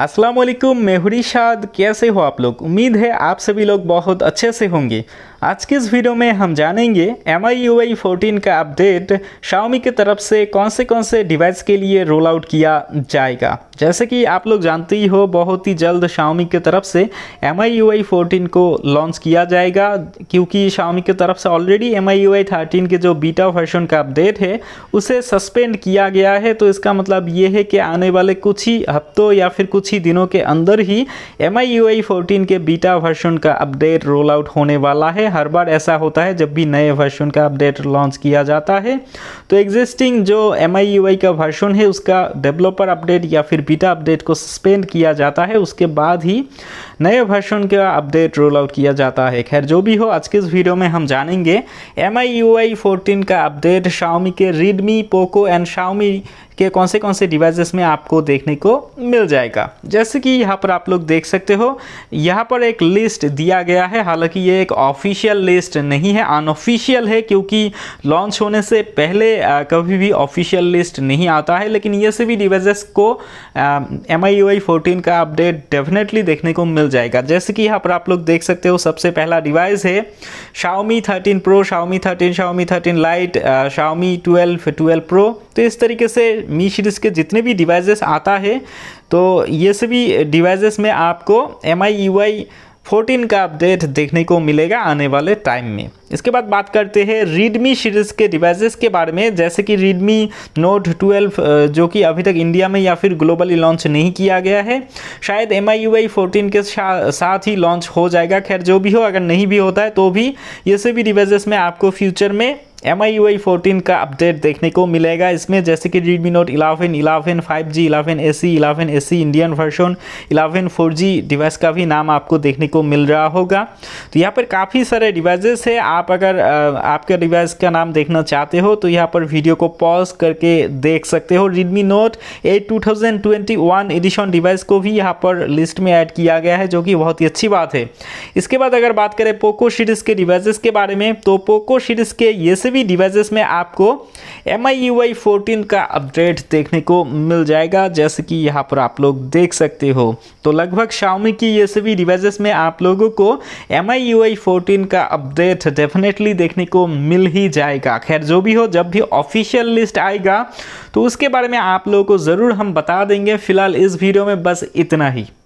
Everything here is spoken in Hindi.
असलम मेहरी शाद कैसे हो आप लोग उम्मीद है आप सभी लोग बहुत अच्छे से होंगे आज के इस वीडियो में हम जानेंगे M I U I fourteen का अपडेट शाओमी की तरफ से कौन से कौन से डिवाइस के लिए रोल आउट किया जाएगा जैसे कि आप लोग जानते ही हो बहुत ही जल्द शाओमी की तरफ से M I U I fourteen को लॉन्च किया जाएगा क्योंकि शाओमी की तरफ से already M I U I thirteen के जो बीटा वर्जन का अपडेट है उसे सस्पेंड किया गया है तो इसका मतलब ये है कि आने वाले कुछ ही हफ्तों या फिर कुछ ही दिनों के अंदर ही M I U I fourteen के बीटा वर्जन का अपडेट रोल आउट होने वाला है हर बार ऐसा होता है जब भी नए वर्षन का अपडेट लॉन्च किया जाता है तो एग्जिस्टिंग जो एम का वर्षन है उसका डेवलपर अपडेट या फिर बीटा अपडेट को सस्पेंड किया जाता है उसके बाद ही नए वर्षन का अपडेट रोल आउट किया जाता है खैर जो भी हो आज के इस वीडियो में हम जानेंगे एम आई का अपडेट शाओमी के रीडमी पोको एंड शाओमी कि कौन से कौन से डिवाइसेस में आपको देखने को मिल जाएगा जैसे कि यहाँ पर आप लोग देख सकते हो यहाँ पर एक लिस्ट दिया गया है हालांकि ये एक ऑफिशियल लिस्ट नहीं है अनऑफिशियल है क्योंकि लॉन्च होने से पहले आ, कभी भी ऑफिशियल लिस्ट नहीं आता है लेकिन ये सभी डिवाइसेस को एम आई यू फोर्टीन का अपडेट डेफिनेटली देखने को मिल जाएगा जैसे कि यहाँ पर आप लोग देख सकते हो सबसे पहला डिवाइस है Xiaomi thirteen pro Xiaomi thirteen Xiaomi thirteen lite Xiaomi twelve twelve pro तो इस तरीके से मी सीरीज़ के जितने भी डिवाइसेस आता है तो ये सभी डिवाइसेस में आपको M I U I fourteen का अपडेट देखने को मिलेगा आने वाले टाइम में इसके बाद बात करते हैं रीडमी सीरीज़ के डिवाइसेस के बारे में जैसे कि रीडमी नोट 12 जो कि अभी तक इंडिया में या फिर ग्लोबली लॉन्च नहीं किया गया है शायद M I U I fourteen के साथ ही लॉन्च हो जाएगा खैर जो भी हो अगर नहीं भी होता है तो भी ये सभी डिवाइसेस में आपको फ्यूचर में M I U I fourteen का अपडेट देखने को मिलेगा इसमें जैसे कि Redmi Note 11, 11 5G, 11 eleven 11 C Indian version 11 4G device का भी नाम आपको देखने को मिल रहा होगा तो यहाँ पर काफ़ी सारे डिवाइसेस है आप अगर आपके डिवाइस का नाम देखना चाहते हो तो यहाँ पर वीडियो को पॉज करके देख सकते हो Redmi Note 8 2021 एडिशन डिवाइस को भी यहाँ पर लिस्ट में ऐड किया गया है जो कि बहुत ही अच्छी बात है इसके बाद अगर बात करें पोको सीरीज़ के डिवाइसेज के बारे में तो पोको सीरीज़ के ये किसी भी डिवाइसेस में आपको M I U I fourteen का अपडेट देखने को मिल जाएगा जैसे कि यहाँ पर आप लोग देख सकते हो तो लगभग शाओमी की ये सभी डिवाइसेस में आप लोगों को M I U I fourteen का अपडेट डेफिनेटली देखने को मिल ही जाएगा खैर जो भी हो जब भी ऑफिशियल लिस्ट आएगा तो उसके बारे में आप लोगों को ज़रूर हम बता देंगे फिलहाल इस वीडियो में बस इतना ही